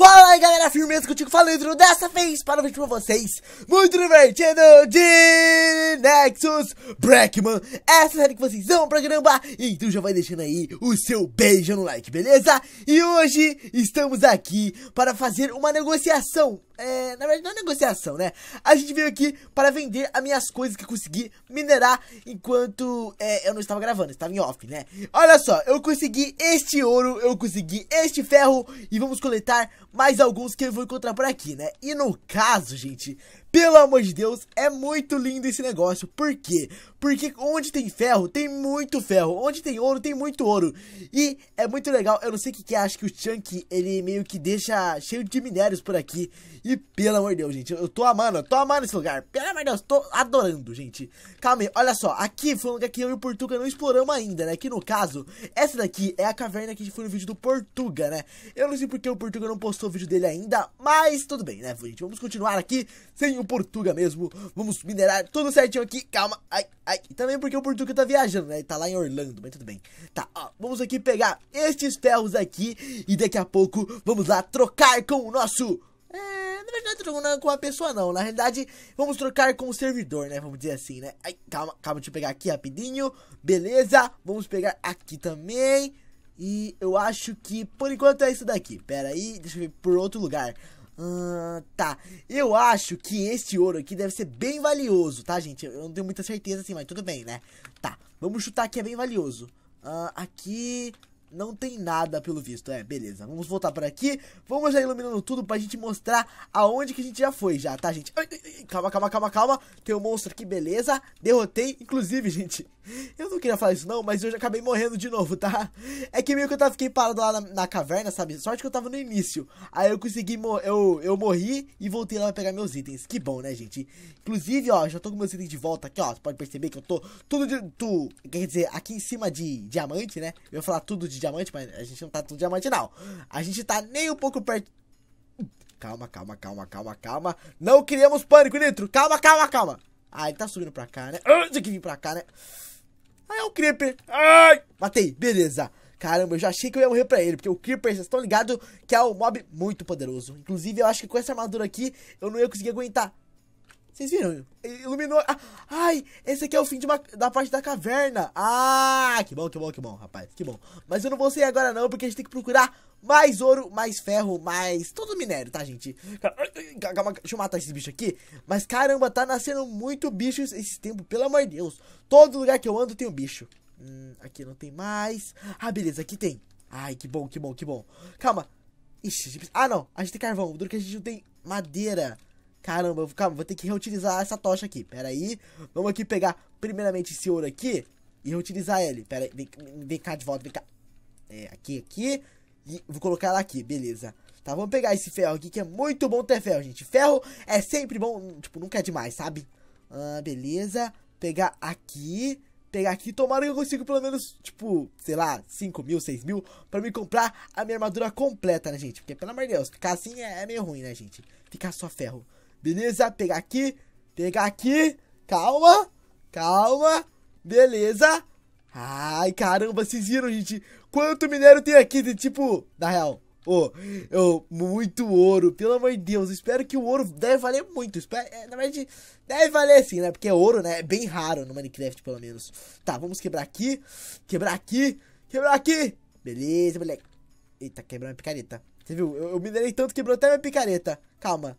Fala aí galera, firmeza contigo falando dessa vez para o vídeo pra vocês Muito divertido de Nexus Blackman Essa série que vocês amam pra caramba Então já vai deixando aí o seu beijo no like, beleza? E hoje estamos aqui para fazer uma negociação é, na verdade, não é negociação, né? A gente veio aqui para vender as minhas coisas que consegui minerar enquanto é, eu não estava gravando, estava em off, né? Olha só, eu consegui este ouro, eu consegui este ferro e vamos coletar mais alguns que eu vou encontrar por aqui, né? E no caso, gente, pelo amor de Deus, é muito lindo esse negócio. Por quê? Porque onde tem ferro, tem muito ferro. Onde tem ouro, tem muito ouro. E é muito legal. Eu não sei o que que é. Acho que o Chunk, ele meio que deixa cheio de minérios por aqui. E pelo amor de Deus, gente. Eu tô amando. Eu tô amando esse lugar. Pelo amor de Deus, tô adorando, gente. Calma aí. Olha só. Aqui foi um lugar que eu e o Portuga não exploramos ainda, né? Que no caso, essa daqui é a caverna que foi no vídeo do Portuga, né? Eu não sei porque o Portuga não postou o vídeo dele ainda. Mas tudo bem, né, gente? Vamos continuar aqui sem o Portuga mesmo. Vamos minerar tudo certinho aqui. Calma. Ai, ai. E também porque o Portuga tá viajando, né? Ele tá lá em Orlando, mas tudo bem. Tá, ó. Vamos aqui pegar estes ferros aqui. E daqui a pouco vamos lá trocar com o nosso... É, na verdade, é trocando né, com a pessoa não. Na realidade, vamos trocar com o servidor, né? Vamos dizer assim, né? Ai, calma, calma, deixa eu pegar aqui rapidinho. Beleza, vamos pegar aqui também. E eu acho que por enquanto é isso daqui. Pera aí, deixa eu ver por outro lugar. Hum, tá, eu acho que este ouro aqui deve ser bem valioso, tá, gente? Eu não tenho muita certeza assim, mas tudo bem, né? Tá, vamos chutar que é bem valioso. Uh, aqui não tem nada pelo visto, é, beleza. Vamos voltar por aqui, vamos já iluminando tudo pra gente mostrar aonde que a gente já foi já, tá, gente? ai, ai, calma, calma, calma, calma, tem um monstro aqui, beleza, derrotei. Inclusive, gente, eu não queria falar isso, não, mas eu já acabei morrendo de novo, tá? É que meio que eu tava, fiquei parado lá na, na caverna, sabe? Sorte que eu tava no início. Aí eu consegui, eu, eu morri e voltei lá pra pegar meus itens. Que bom, né, gente? Inclusive, ó, já tô com meus itens de volta aqui, ó. Você pode perceber que eu tô tudo de. Tu, quer dizer, aqui em cima de diamante, né? Eu ia falar tudo de diamante, mas a gente não tá tudo de diamante, não. A gente tá nem um pouco perto. Calma, calma, calma, calma, calma. Não criamos pânico, Nitro. Calma, calma, calma. Ah, ele tá subindo pra cá, né? Antes que vir pra cá, né? Aí ah, é o Creeper. Ai! Matei, beleza. Caramba, eu já achei que eu ia morrer pra ele, porque o Creeper, vocês estão ligados que é um mob muito poderoso. Inclusive, eu acho que com essa armadura aqui, eu não ia conseguir aguentar. Vocês viram? Iluminou. Ah, ai, esse aqui é o fim de uma, da parte da caverna. Ah, que bom, que bom, que bom, rapaz. Que bom. Mas eu não vou sair agora não, porque a gente tem que procurar mais ouro, mais ferro, mais... Todo minério, tá, gente? Calma, deixa eu matar esses bichos aqui. Mas caramba, tá nascendo muito bichos esse tempo, pelo amor de Deus. Todo lugar que eu ando tem um bicho. Hum, aqui não tem mais. Ah, beleza, aqui tem. Ai, que bom, que bom, que bom. Calma. Ixi, gente... ah não, a gente tem carvão, duro é que a gente não tem madeira. Caramba, calma, vou ter que reutilizar essa tocha aqui. Pera aí. Vamos aqui pegar primeiramente esse ouro aqui e reutilizar ele. Pera aí, vem, vem cá de volta, vem cá. É, aqui, aqui. E vou colocar ela aqui, beleza. Tá, vamos pegar esse ferro aqui, que é muito bom ter ferro, gente. Ferro é sempre bom, tipo, nunca é demais, sabe? Ah, beleza. Pegar aqui. Pegar aqui. Tomara que eu consiga pelo menos, tipo, sei lá, 5 mil, 6 mil. Pra me comprar a minha armadura completa, né, gente? Porque, pelo amor de Deus, ficar assim é, é meio ruim, né, gente? Ficar só ferro. Beleza? Pegar aqui. Pegar aqui. Calma. Calma. Beleza. Ai, caramba, vocês viram, gente? Quanto minério tem aqui? Tem, tipo, na real, oh, oh, muito ouro, pelo amor de Deus. Espero que o ouro deve valer muito. Espero, é, na verdade, deve valer sim, né? Porque ouro, né? É bem raro no Minecraft, pelo menos. Tá, vamos quebrar aqui, quebrar aqui, quebrar aqui. Beleza, moleque. Eita, quebrou minha picareta. Você viu? Eu, eu minerei tanto, quebrou até minha picareta. Calma.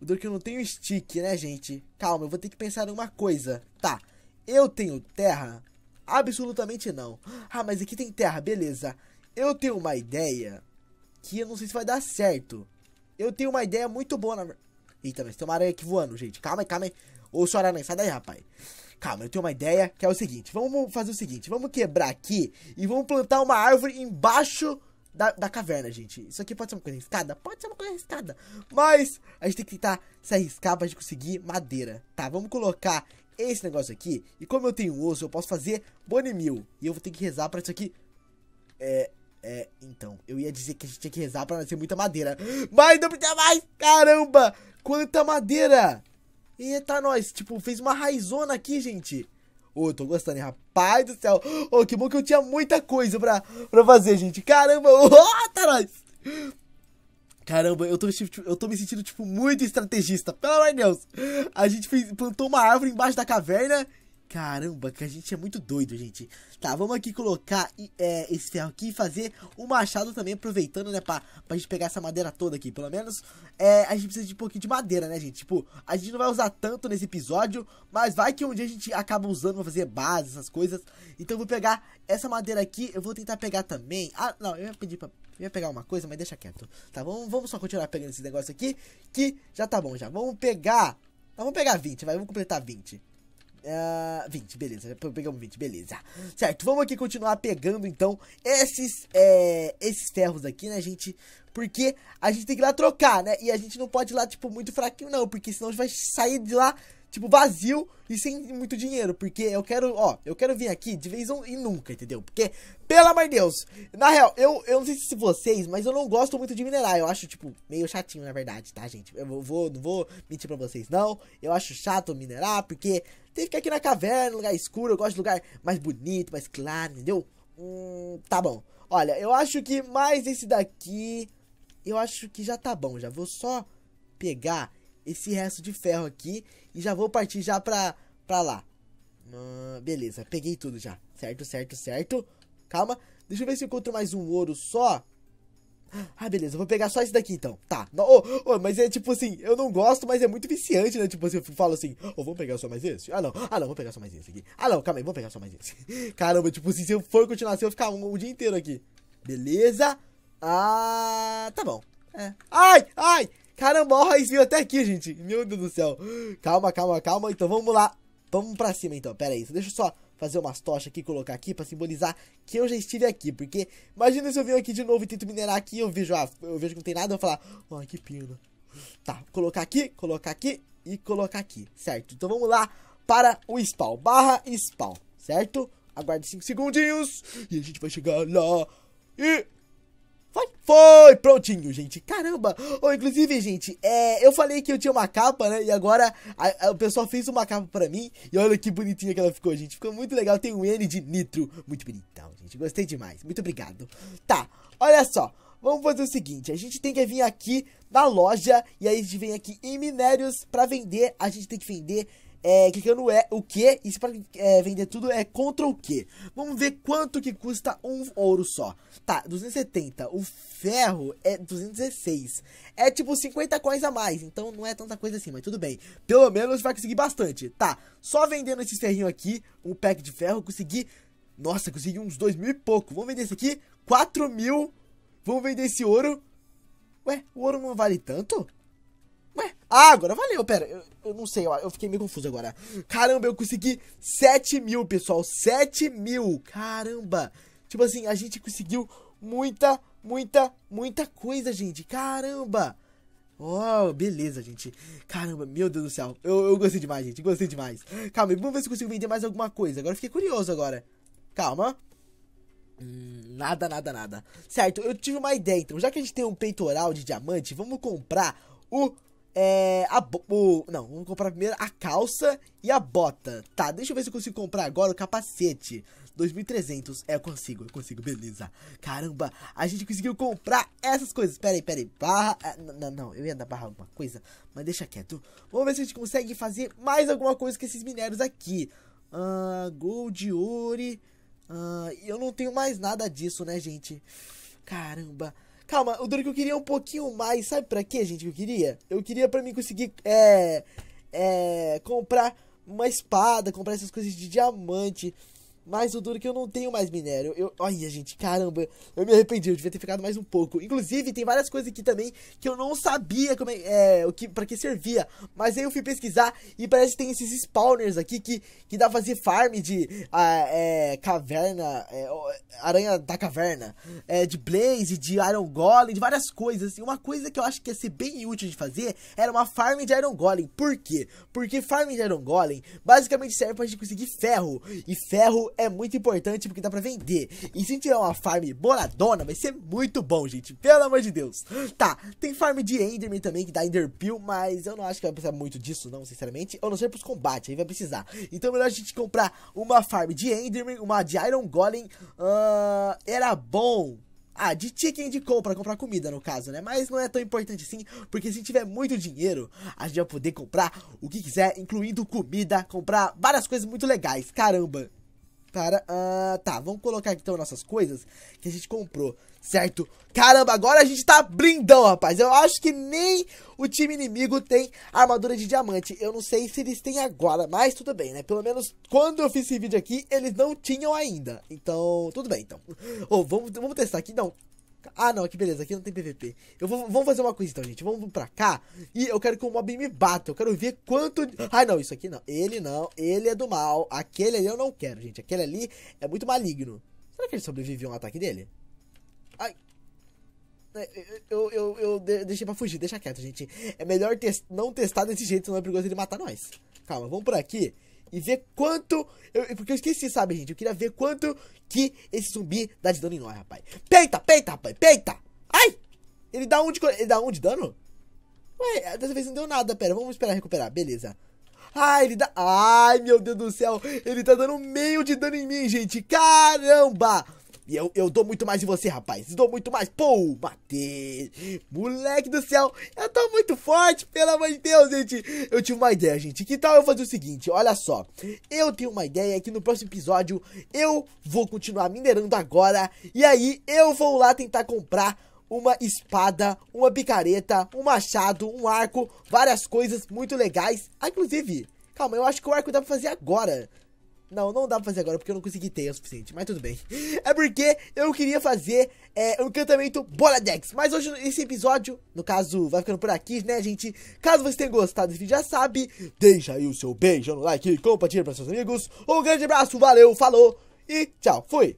O eu não tenho stick, né, gente? Calma, eu vou ter que pensar em uma coisa. Tá, eu tenho terra? Absolutamente não. Ah, mas aqui tem terra, beleza. Eu tenho uma ideia que eu não sei se vai dar certo. Eu tenho uma ideia muito boa na... Eita, mas tem uma aranha aqui voando, gente. Calma aí, calma aí. Ô, sua aranha, sai daí, rapaz. Calma, eu tenho uma ideia que é o seguinte. Vamos fazer o seguinte. Vamos quebrar aqui e vamos plantar uma árvore embaixo da, da caverna, gente. Isso aqui pode ser uma coisa arriscada? Pode ser uma coisa arriscada. Mas a gente tem que tentar se arriscar pra gente conseguir madeira. Tá, vamos colocar esse negócio aqui. E como eu tenho osso, eu posso fazer bonemil. E eu vou ter que rezar pra isso aqui... É... É, então, eu ia dizer que a gente tinha que rezar pra nascer muita madeira. Mas não precisa mais! Caramba! Quanta madeira! Eita, nós! Tipo, fez uma raizona aqui, gente. Ô, oh, tô gostando, hein? Rapaz do céu. Ô, oh, que bom que eu tinha muita coisa pra, pra fazer, gente. Caramba, ô, oh, tá Caramba, eu tô, tipo, eu tô me sentindo, tipo, muito estrategista. Pelo amor de Deus. A gente fez, plantou uma árvore embaixo da caverna Caramba, que a gente é muito doido, gente. Tá, vamos aqui colocar é, esse ferro aqui e fazer o machado também, aproveitando, né, pra, pra gente pegar essa madeira toda aqui. Pelo menos é, a gente precisa de um pouquinho de madeira, né, gente? Tipo, a gente não vai usar tanto nesse episódio, mas vai que um dia a gente acaba usando pra fazer base, essas coisas. Então eu vou pegar essa madeira aqui, eu vou tentar pegar também... Ah, não, eu ia pedir pra... Eu ia pegar uma coisa, mas deixa quieto. Tá, vamos, vamos só continuar pegando esse negócio aqui, que já tá bom já. Vamos pegar... vamos pegar 20, vai, vamos completar 20. Uh, ah, 20, beleza. Já pegamos 20, beleza. Certo, vamos aqui continuar pegando, então, esses, é, esses ferros aqui, né, gente? Porque a gente tem que ir lá trocar, né? E a gente não pode ir lá, tipo, muito fraquinho, não. Porque senão a gente vai sair de lá tipo, vazio e sem muito dinheiro. Porque eu quero, ó, eu quero vir aqui de vez e nunca, entendeu? Porque, pelo amor de Deus, na real, eu, eu não sei se vocês, mas eu não gosto muito de minerar. Eu acho, tipo, meio chatinho, na verdade, tá, gente? Eu vou, não vou mentir pra vocês, não. Eu acho chato minerar, porque tem que ficar aqui na caverna, lugar escuro. Eu gosto de lugar mais bonito, mais claro, entendeu? Hum, tá bom. Olha, eu acho que mais esse daqui. Eu acho que já tá bom, já. Vou só pegar esse resto de ferro aqui e já vou partir já pra, pra lá. Ah, beleza, peguei tudo já. Certo, certo, certo. Calma, deixa eu ver se eu encontro mais um ouro só. Ah, beleza, vou pegar só esse daqui então. Tá, oh, oh, mas é tipo assim, eu não gosto, mas é muito viciante, né? Tipo assim, eu falo assim, ô, oh, vou pegar só mais esse? Ah, não, ah, não, vou pegar só mais esse aqui. Ah, não, calma aí, vou pegar só mais esse. Caramba, tipo assim, se eu for continuar assim, eu vou ficar um, um dia inteiro aqui. Beleza? Ah, tá bom. É. Ai, ai, Caramba, ó, o Raiz até aqui, gente. Meu Deus do céu. Calma, calma, calma. Então vamos lá. Vamos pra cima, então. Pera aí. Deixa eu só fazer umas tochas aqui, colocar aqui pra simbolizar que eu já estive aqui. Porque imagina se eu venho aqui de novo e tento minerar aqui. Eu vejo, ah, eu vejo que não tem nada. Eu vou falar, ai, que pena. Tá, colocar aqui, colocar aqui e colocar aqui, certo? Então vamos lá para o spawn. Barra spawn, certo? Aguarde 5 segundinhos e a gente vai chegar lá. E foi, prontinho, gente. Caramba! Ou oh, inclusive, gente, é, eu falei que eu tinha uma capa, né? E agora a, a, o pessoal fez uma capa pra mim. E olha que bonitinha que ela ficou, gente. Ficou muito legal. Tem um N de nitro. Muito bonitão, gente. Gostei demais. Muito obrigado. Tá, olha só. Vamos fazer o seguinte, a gente tem que vir aqui na loja e aí a gente vem aqui em minérios para vender, a gente tem que vender é, clicando é o que e se para é, vender tudo é contra o que Vamos ver quanto que custa um ouro só. Tá, 270. O ferro é 216. É tipo 50 coins a mais, então não é tanta coisa assim, mas tudo bem. Pelo menos vai conseguir bastante. Tá, só vendendo esse ferrinho aqui, um pack de ferro, consegui... Nossa, consegui uns dois mil e pouco. Vamos vender esse aqui, 4 mil. Vamos vender esse ouro. Ué, o ouro não vale tanto? Ué, ah, agora valeu, pera. Eu, eu não sei, eu, eu, fiquei meio confuso agora. Caramba, eu consegui 7 mil, pessoal. 7 mil. Caramba. Tipo assim, a gente conseguiu muita, muita, muita coisa, gente. Caramba. Oh, beleza, gente. Caramba, meu Deus do céu. Eu, eu gostei demais, gente. Gostei demais. Calma, vamos ver se eu consigo vender mais alguma coisa. Agora fiquei curioso agora. Calma. Hum, nada, nada, nada. Certo, eu tive uma ideia, então. Já que a gente tem um peitoral de diamante, vamos comprar o é, a, o, não, vamos comprar primeiro a calça e a bota. Tá, deixa eu ver se eu consigo comprar agora o capacete. 2.300. É, eu consigo, eu consigo, beleza. Caramba, a gente conseguiu comprar essas coisas. Pera aí, pera aí. Barra. É, não, não, eu ia dar barra alguma coisa, mas deixa quieto. Vamos ver se a gente consegue fazer mais alguma coisa com esses minérios aqui. Uh, gold, ouro. ah eu não tenho mais nada disso, né, gente? Caramba. Calma, o duro que eu queria um pouquinho mais. Sabe pra quê, gente, que eu queria? Eu queria pra mim conseguir, é... É... Comprar uma espada, comprar essas coisas de diamante. Mas o duro é que eu não tenho mais minério. Eu, olha, gente, caramba. Eu me arrependi, eu devia ter ficado mais um pouco. Inclusive, tem várias coisas aqui também que eu não sabia como é, é o que, pra que servia. Mas aí eu fui pesquisar e parece que tem esses spawners aqui que, que dá pra fazer farm de a, ah, é, caverna, é, aranha da caverna, é, de blaze, de iron golem, de várias coisas. E assim. uma coisa que eu acho que ia ser bem útil de fazer era uma farm de iron golem. Por quê? Porque farm de iron golem basicamente serve pra gente conseguir ferro. E ferro é muito importante porque dá pra vender. E se tiver uma farm boladona, vai ser muito bom, gente. Pelo amor de Deus. Tá, tem farm de Enderman também, que dá Enderpeel, mas eu não acho que vai precisar muito disso, não, sinceramente. Ou não sei pros combates, aí vai precisar. Então é melhor a gente comprar uma farm de Enderman, uma de Iron Golem. Uh, era bom. Ah, de chicken de compra, comprar comida no caso, né? Mas não é tão importante assim, porque se tiver muito dinheiro, a gente vai poder comprar o que quiser, incluindo comida, comprar várias coisas muito legais. Caramba, Cara, ah, tá, vamos colocar aqui, então nossas coisas que a gente comprou, certo? Caramba, agora a gente tá blindão, rapaz. Eu acho que nem o time inimigo tem armadura de diamante. Eu não sei se eles têm agora, mas tudo bem, né? Pelo menos quando eu fiz esse vídeo aqui, eles não tinham ainda. Então, tudo bem, então. Ou oh, vamos, vamos testar aqui, não. Ah, não, aqui beleza, aqui não tem PVP. Eu vou, vamos fazer uma coisa então, gente. Vamos pra cá e eu quero que o mob me bata. Eu quero ver quanto. Ah, não, isso aqui não. Ele não, ele é do mal. Aquele ali eu não quero, gente. Aquele ali é muito maligno. Será que ele sobreviveu a um ataque dele? Ai. É, é, é, eu, eu, eu, eu deixei pra fugir, deixa quieto, gente. É melhor não testar desse jeito, senão é perigoso ele matar nós. Calma, vamos por aqui e ver quanto. Eu, porque eu esqueci, sabe, gente? Eu queria ver quanto que esse zumbi dá de dano em nós, rapaz. Peita, peita, rapaz, peita! Ai! Ele dá um de, ele dá um de dano? Ué, dessa vez não deu nada, pera, vamos esperar recuperar, beleza. Ai, ah, ele dá. Ai, meu Deus do céu! Ele tá dando meio de dano em mim, gente! Caramba! E eu, eu dou muito mais em você, rapaz. Dou muito mais. Pô, matei. Moleque do céu, eu tô muito forte, pelo amor de Deus, gente. Eu tive uma ideia, gente. Que tal eu fazer o seguinte? Olha só. Eu tenho uma ideia que no próximo episódio eu vou continuar minerando agora. E aí eu vou lá tentar comprar uma espada, uma picareta, um machado, um arco, várias coisas muito legais. Ah, inclusive, calma, eu acho que o arco dá pra fazer agora. Não, não dá pra fazer agora porque eu não consegui ter o suficiente, mas tudo bem. É porque eu queria fazer é, um encantamento Boladex. Mas hoje, esse episódio, no caso, vai ficando por aqui, né, gente? Caso você tenha gostado desse vídeo, já sabe, deixa aí o seu beijo no like, compartilha para seus amigos. Um grande abraço, valeu, falou e tchau, fui!